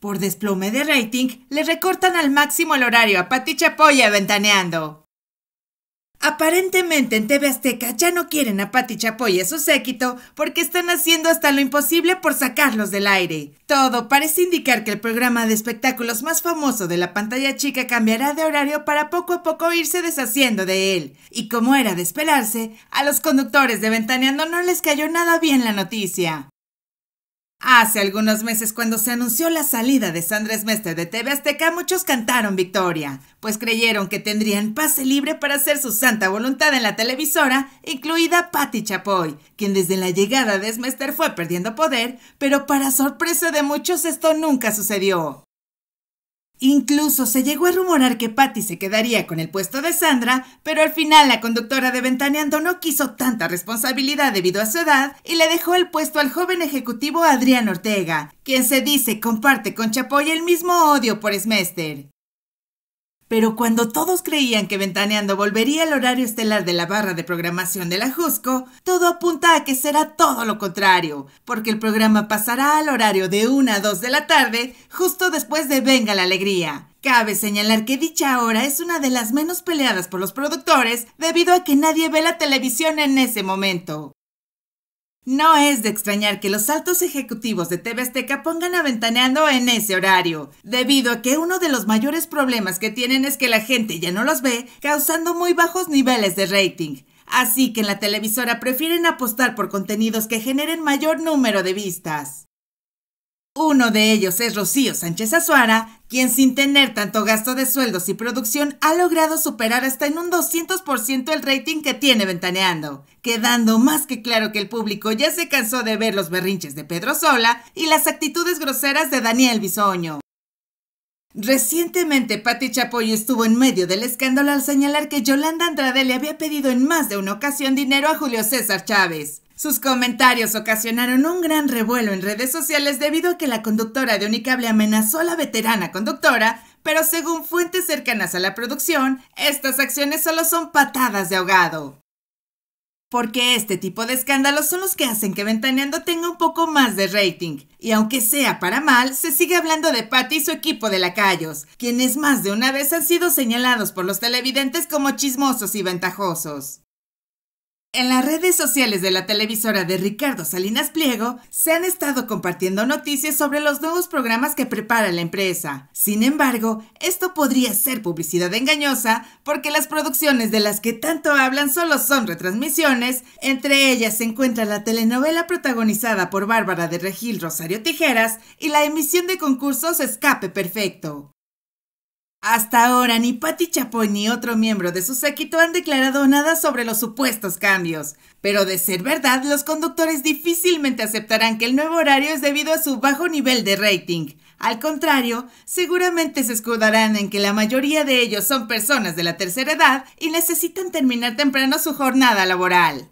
Por desplome de rating, le recortan al máximo el horario a Pati Chapoya ventaneando. Aparentemente en TV Azteca ya no quieren a Pati Chapoy y su séquito porque están haciendo hasta lo imposible por sacarlos del aire. Todo parece indicar que el programa de espectáculos más famoso de la pantalla chica cambiará de horario para poco a poco irse deshaciendo de él. Y como era de esperarse, a los conductores de Ventaneando no les cayó nada bien la noticia. Hace algunos meses, cuando se anunció la salida de Sandra Smester de TV Azteca, muchos cantaron victoria, pues creyeron que tendrían pase libre para hacer su santa voluntad en la televisora, incluida Patti Chapoy, quien desde la llegada de Smester fue perdiendo poder, pero para sorpresa de muchos esto nunca sucedió. Incluso se llegó a rumorar que Patty se quedaría con el puesto de Sandra, pero al final la conductora de Ventaneando no quiso tanta responsabilidad debido a su edad y le dejó el puesto al joven ejecutivo Adrián Ortega, quien se dice comparte con Chapoy el mismo odio por Smester. Pero cuando todos creían que Ventaneando volvería al horario estelar de la barra de programación de la Jusco, todo apunta a que será todo lo contrario, porque el programa pasará al horario de 1 a 2 de la tarde, justo después de Venga la Alegría. Cabe señalar que dicha hora es una de las menos peleadas por los productores debido a que nadie ve la televisión en ese momento. No es de extrañar que los altos ejecutivos de TV Azteca pongan aventaneando en ese horario, debido a que uno de los mayores problemas que tienen es que la gente ya no los ve, causando muy bajos niveles de rating. Así que en la televisora prefieren apostar por contenidos que generen mayor número de vistas. Uno de ellos es Rocío Sánchez Azuara, quien sin tener tanto gasto de sueldos y producción ha logrado superar hasta en un 200% el rating que tiene Ventaneando, quedando más que claro que el público ya se cansó de ver los berrinches de Pedro Sola y las actitudes groseras de Daniel Bisoño. Recientemente, Patti Chapoy estuvo en medio del escándalo al señalar que Yolanda Andrade le había pedido en más de una ocasión dinero a Julio César Chávez. Sus comentarios ocasionaron un gran revuelo en redes sociales debido a que la conductora de Unicable amenazó a la veterana conductora, pero según fuentes cercanas a la producción, estas acciones solo son patadas de ahogado. Porque este tipo de escándalos son los que hacen que Ventaneando tenga un poco más de rating. Y aunque sea para mal, se sigue hablando de Patty y su equipo de lacayos, quienes más de una vez han sido señalados por los televidentes como chismosos y ventajosos. En las redes sociales de la televisora de Ricardo Salinas Pliego se han estado compartiendo noticias sobre los nuevos programas que prepara la empresa. Sin embargo, esto podría ser publicidad engañosa porque las producciones de las que tanto hablan solo son retransmisiones. Entre ellas se encuentra la telenovela protagonizada por Bárbara de Regil Rosario Tijeras y la emisión de concursos Escape Perfecto. Hasta ahora, ni Patty Chapoy ni otro miembro de su séquito han declarado nada sobre los supuestos cambios. Pero de ser verdad, los conductores difícilmente aceptarán que el nuevo horario es debido a su bajo nivel de rating. Al contrario, seguramente se escudarán en que la mayoría de ellos son personas de la tercera edad y necesitan terminar temprano su jornada laboral.